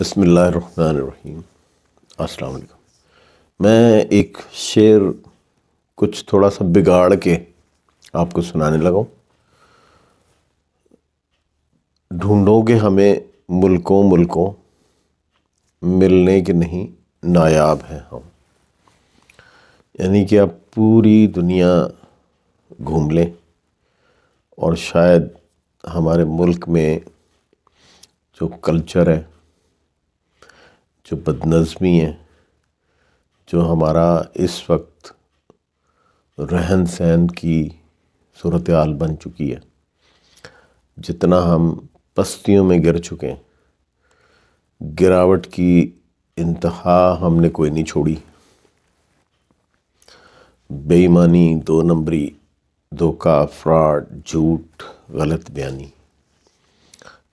बसमीम अस्सलाम वालेकुम मैं एक शेर कुछ थोड़ा सा बिगाड़ के आपको सुनाने लगा हूँ ढूँढोगे हमें मुल्कों मुल्कों मिलने के नहीं नायाब हैं हम यानी कि आप पूरी दुनिया घूम लें और शायद हमारे मुल्क में जो कल्चर है जो बदनज़मी है जो हमारा इस वक्त रहन सहन की सूरत हाल बन चुकी है जितना हम पस्तियों में गिर चुके हैं गिरावट की इंतहा हमने कोई नहीं छोड़ी बेईमानी दो नंबरी धोखा फ्रॉड झूठ गलत बयानी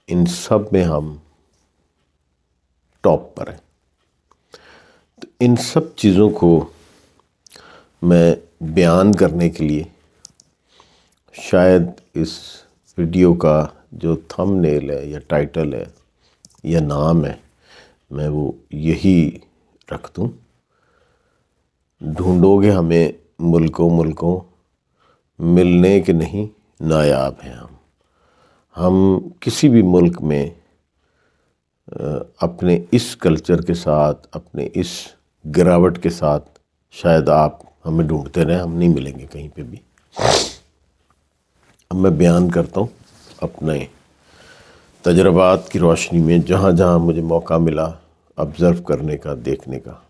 इन सब में हम टॉप पर हैं इन सब चीज़ों को मैं बयान करने के लिए शायद इस वीडियो का जो थंबनेल है या टाइटल है या नाम है मैं वो यही रख दूँ ढूंढोगे हमें मुल्कों मुल्कों मिलने के नहीं नायाब हैं हम हम किसी भी मुल्क में अपने इस कल्चर के साथ अपने इस गिरावट के साथ शायद आप हमें ढूंढते रहें हम नहीं मिलेंगे कहीं पे भी अब मैं बयान करता हूँ अपने तजर्बात की रोशनी में जहाँ जहाँ मुझे मौका मिला ऑब्ज़र्व करने का देखने का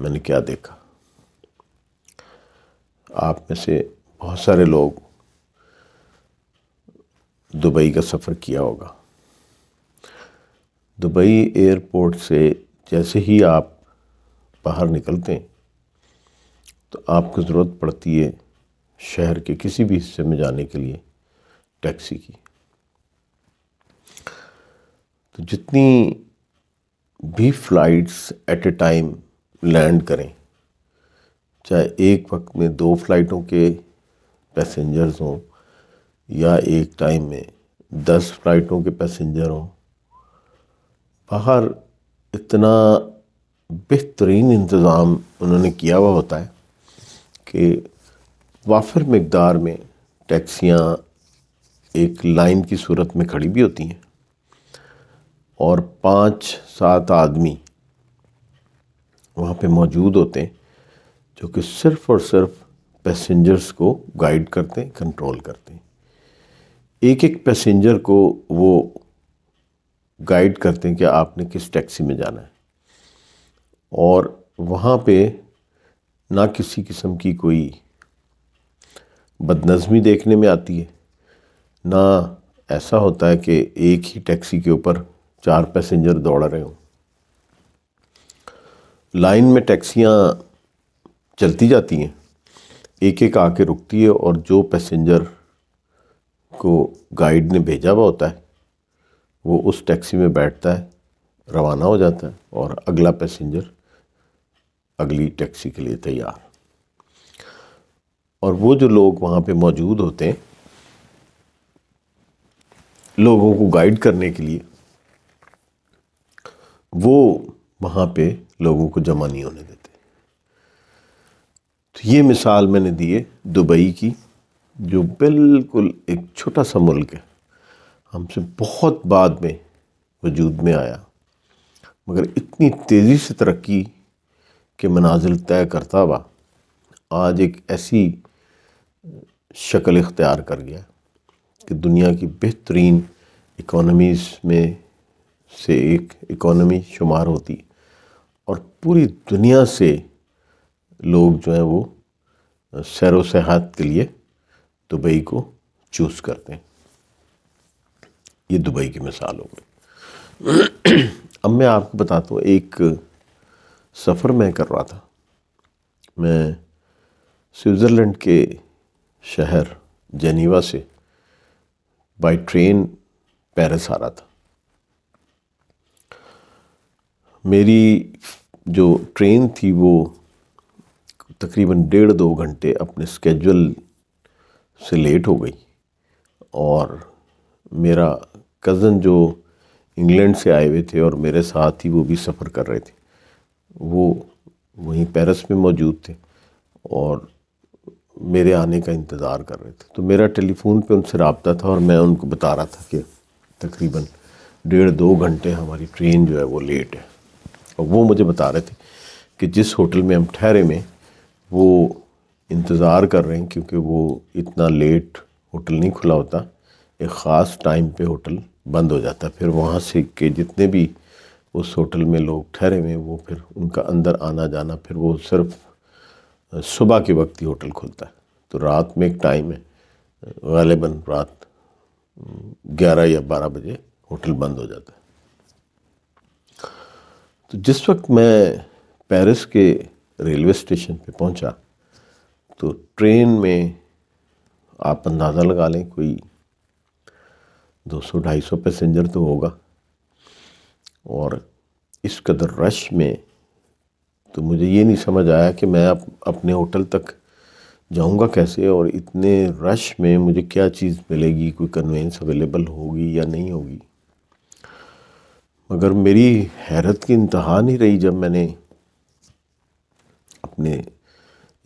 मैंने क्या देखा आप में से बहुत सारे लोग दुबई का सफ़र किया होगा दुबई एयरपोर्ट से जैसे ही आप बाहर निकलते हैं तो आपको ज़रूरत पड़ती है शहर के किसी भी हिस्से में जाने के लिए टैक्सी की तो जितनी भी flights at a time land करें चाहे एक वक्त में दो फ्लाइटों के पैसेंजर्स हों या एक टाइम में दस फ्लाइटों के पैसेंजर हों बाहर इतना बेहतरीन इंतज़ाम उन्होंने किया हुआ होता है कि वाफिर मकदार में टैक्सियाँ एक लाइन की सूरत में खड़ी भी होती हैं और पाँच सात आदमी वहाँ पे मौजूद होते हैं जो कि सिर्फ़ और सिर्फ पैसेंजर्स को गाइड करते हैं कंट्रोल करते हैं एक एक पैसेंजर को वो गाइड करते हैं कि आपने किस टैक्सी में जाना है और वहाँ पे ना किसी किस्म की कोई बदनज़मी देखने में आती है ना ऐसा होता है कि एक ही टैक्सी के ऊपर चार पैसेंजर दौड़ रहे हों लाइन में टैक्सियाँ चलती जाती हैं एक एक आके रुकती है और जो पैसेंजर को गाइड ने भेजा हुआ होता है वो उस टैक्सी में बैठता है रवाना हो जाता है और अगला पैसेंजर अगली टैक्सी के लिए तैयार और वो जो लोग वहाँ पे मौजूद होते हैं लोगों को गाइड करने के लिए वो वहाँ पे लोगों को जमा नहीं होने देते तो ये मिसाल मैंने दी है दुबई की जो बिल्कुल एक छोटा सा मुल्क है हमसे बहुत बाद में वजूद में आया मगर इतनी तेज़ी से तरक्की के मनाजिल तय करता हुआ आज एक ऐसी शक्ल इख्तियार कर गया कि दुनिया की बेहतरीन इकोनमीज़ में से एक इकोनॉमी शुमार होती और पूरी दुनिया से लोग जो हैं वो सैर सयाहत के लिए दुबई को चूज़ करते हैं ये दुबई की मिसाल हो गई अब मैं आपको बताता हूँ एक सफ़र मैं कर रहा था मैं स्विट्ज़रलैंड के शहर जेनीवा से बाय ट्रेन पेरिस आ रहा था मेरी जो ट्रेन थी वो तकरीबन डेढ़ दो घंटे अपने स्केजुअल से लेट हो गई और मेरा कज़न जो इंग्लैंड से आए हुए थे और मेरे साथ ही वो भी सफ़र कर रहे थे वो वहीं पेरिस में मौजूद थे और मेरे आने का इंतज़ार कर रहे थे तो मेरा टेलीफोन पे उनसे रबता था और मैं उनको बता रहा था कि तकरीबन डेढ़ दो घंटे हमारी ट्रेन जो है वो लेट है और वो मुझे बता रहे थे कि जिस होटल में हम ठहरे में वो इंतज़ार कर रहे हैं क्योंकि वो इतना लेट होटल नहीं खुला होता एक ख़ास टाइम पे होटल बंद हो जाता है फिर वहाँ से के जितने भी उस होटल में लोग ठहरे हुए वो फिर उनका अंदर आना जाना फिर वो सिर्फ सुबह के वक्त ही होटल खुलता है तो रात में एक टाइम है गालिबा रात ग्यारह या बारह बजे होटल बंद हो जाता है तो जिस वक्त मैं पेरिस के रेलवे स्टेशन पे पहुंचा तो ट्रेन में आप अंदाज़ा लगा लें कोई 200-250 पैसेंजर तो होगा और इस कदर रश में तो मुझे ये नहीं समझ आया कि मैं अप, अपने होटल तक जाऊंगा कैसे और इतने रश में मुझे क्या चीज़ मिलेगी कोई कन्वेंस अवेलेबल होगी या नहीं होगी मगर मेरी हैरत की इंतहा नहीं रही जब मैंने अपने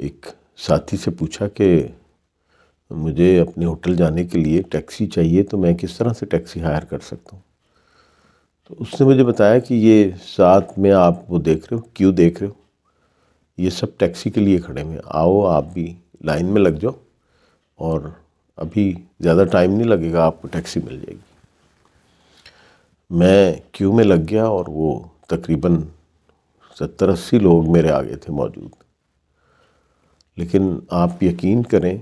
एक साथी से पूछा कि मुझे अपने होटल जाने के लिए टैक्सी चाहिए तो मैं किस तरह से टैक्सी हायर कर सकता हूँ तो उसने मुझे बताया कि ये साथ में आप वो देख रहे हो क्यों देख रहे हो ये सब टैक्सी के लिए खड़े हैं आओ आप भी लाइन में लग जाओ और अभी ज़्यादा टाइम नहीं लगेगा आपको टैक्सी मिल जाएगी मैं क्यू में लग गया और वो तकरीबन सत्तर अस्सी लोग मेरे आगे थे मौजूद लेकिन आप यकीन करें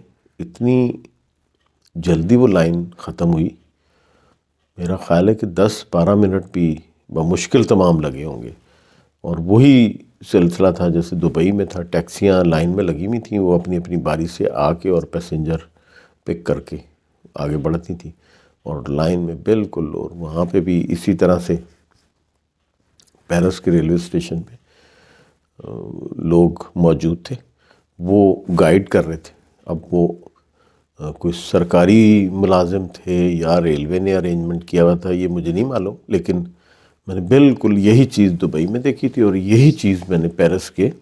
इतनी जल्दी वो लाइन ख़त्म हुई मेरा ख़्याल है कि दस बारह मिनट भी बमुश्किल तमाम लगे होंगे और वही सिलसिला था जैसे दुबई में था टैक्सियाँ लाइन में लगी हुई थी वो अपनी अपनी बारी से आके और पैसेंजर पिक करके आगे बढ़ती थी और लाइन में बिल्कुल और वहाँ पे भी इसी तरह से पेरिस के रेलवे स्टेशन पे लोग मौजूद थे वो गाइड कर रहे थे अब वो कोई सरकारी मुलाजिम थे या रेलवे ने अरेंजमेंट किया हुआ था ये मुझे नहीं मालूम लेकिन मैंने बिल्कुल यही चीज़ दुबई में देखी थी और यही चीज़ मैंने पेरिस के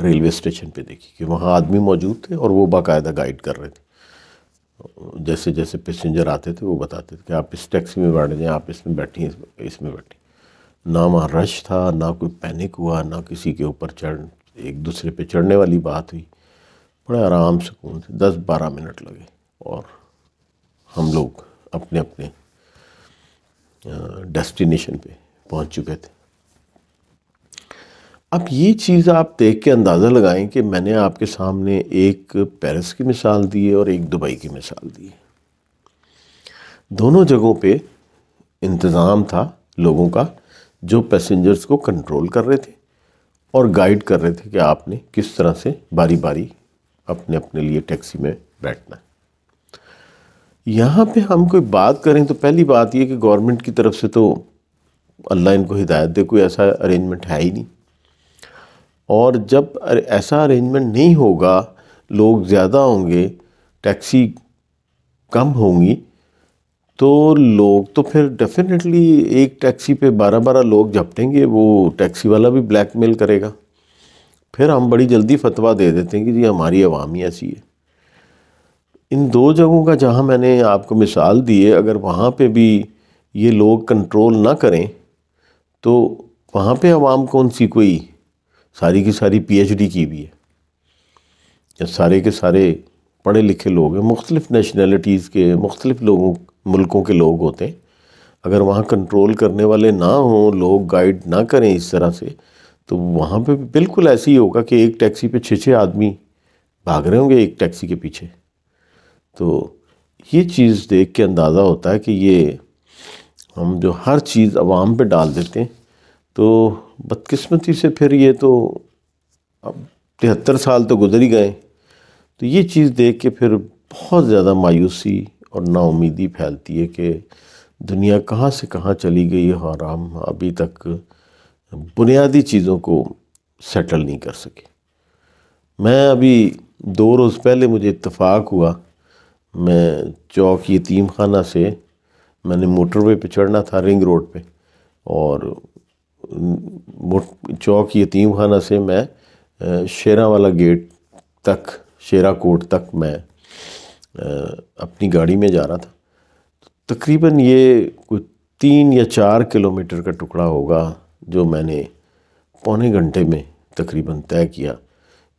रेलवे स्टेशन पे देखी कि वहाँ आदमी मौजूद थे और वो बाकायदा गाइड कर रहे थे जैसे जैसे पैसेंजर आते थे वो बताते थे कि आप इस टैक्सी में बैठ जाएँ आप इसमें बैठी इसमें बैठी ना वहाँ रश था ना कोई पैनिक हुआ ना किसी के ऊपर चढ़ एक दूसरे पे चढ़ने वाली बात हुई बड़े आराम सुकून से दस बारह मिनट लगे और हम लोग अपने अपने डेस्टिनेशन पे पहुंच चुके थे अब ये चीज़ आप देख के अंदाज़ा लगाएं कि मैंने आपके सामने एक पेरिस की मिसाल दी है और एक दुबई की मिसाल दी है दोनों जगहों पे इंतज़ाम था लोगों का जो पैसेंजर्स को कंट्रोल कर रहे थे और गाइड कर रहे थे कि आपने किस तरह से बारी बारी अपने अपने लिए टैक्सी में बैठना है यहाँ पे हम कोई बात करें तो पहली बात ये कि गवर्नमेंट की तरफ से तो अल्लाह इनको हिदायत दे कोई ऐसा अरेंजमेंट है ही नहीं और जब ऐसा अरेंजमेंट नहीं होगा लोग ज़्यादा होंगे टैक्सी कम होंगी तो लोग तो फिर डेफिनेटली एक टैक्सी पे बारह बारह लोग झपटेंगे वो टैक्सी वाला भी ब्लैकमेल करेगा फिर हम बड़ी जल्दी फतवा दे देते हैं कि जी हमारी आवाम ही ऐसी है इन दो जगहों का जहाँ मैंने आपको मिसाल दी है अगर वहाँ पे भी ये लोग कंट्रोल ना करें तो वहाँ पे आवाम कौन सी कोई सारी की सारी पीएचडी की भी है या सारे के सारे पढ़े लिखे लोग हैं मुख्तलिफ़ नेशनलिटीज़ के मुख्तलिफ़ लोगों मुल्कों के लोग होते हैं अगर वहाँ कंट्रोल करने वाले ना हों लोग गाइड ना करें इस तरह से तो वहाँ पे बिल्कुल ऐसे ही होगा कि एक टैक्सी पे छः छः आदमी भाग रहे होंगे एक टैक्सी के पीछे तो ये चीज़ देख के अंदाज़ा होता है कि ये हम जो हर चीज़ आवाम पे डाल देते हैं तो बदकस्मती से फिर ये तो अब तिहत्तर साल तो गुजर ही गए तो ये चीज़ देख के फिर बहुत ज़्यादा मायूसी और नाउमीदी फैलती है कि दुनिया कहाँ से कहाँ चली गई और हम अभी तक बुनियादी चीज़ों को सेटल नहीं कर सके मैं अभी दो रोज़ पहले मुझे इतफाक हुआ मैं चौक यतीम खाना से मैंने मोटरवे पे चढ़ना था रिंग रोड पे और चौक यतीम खाना से मैं शेरा वाला गेट तक शेरा कोट तक मैं अपनी गाड़ी में जा रहा था तकरीबन ये कोई तीन या चार किलोमीटर का टुकड़ा होगा जो मैंने पौने घंटे में तकरीबन तय किया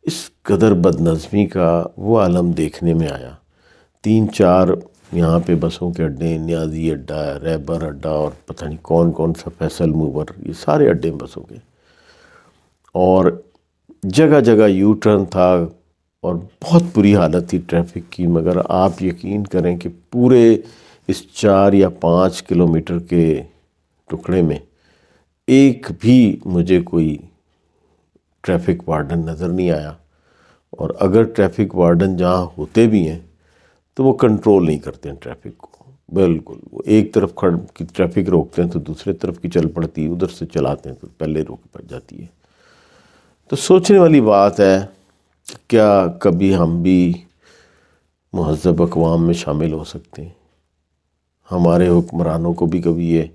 इस कदर बदनज़मी का वो आलम देखने में आया तीन चार यहाँ पे बसों के अड्डे न्याजी अड्डा रैबर अड्डा और पता नहीं कौन कौन सा फैसल मूवर ये सारे अड्डे हैं बसों के और जगह जगह यू टर्न था और बहुत बुरी हालत थी ट्रैफिक की मगर आप यकीन करें कि पूरे इस चार या पाँच किलोमीटर के टुकड़े में एक भी मुझे कोई ट्रैफिक वार्डन नज़र नहीं आया और अगर ट्रैफिक वार्डन जहाँ होते भी हैं तो वो कंट्रोल नहीं करते हैं ट्रैफिक को बिल्कुल वो एक तरफ खड़ की ट्रैफिक रोकते हैं तो दूसरे तरफ की चल पड़ती है उधर से चलाते हैं तो पहले रोक पड़ जाती है तो सोचने वाली बात है क्या कभी हम भी महजब अकवाम में शामिल हो सकते हैं हमारे हुक्मरानों को भी कभी ये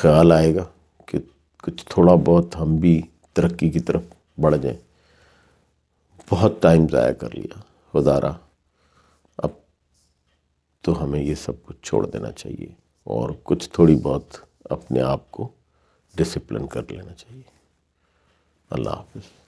ख्याल आएगा कि कुछ थोड़ा बहुत हम भी तरक्की की तरफ बढ़ जाएं बहुत टाइम ज़ाया कर लिया वजारा अब तो हमें ये सब कुछ छोड़ देना चाहिए और कुछ थोड़ी बहुत अपने आप को डिसिप्लिन कर लेना चाहिए अल्लाह हाफिज़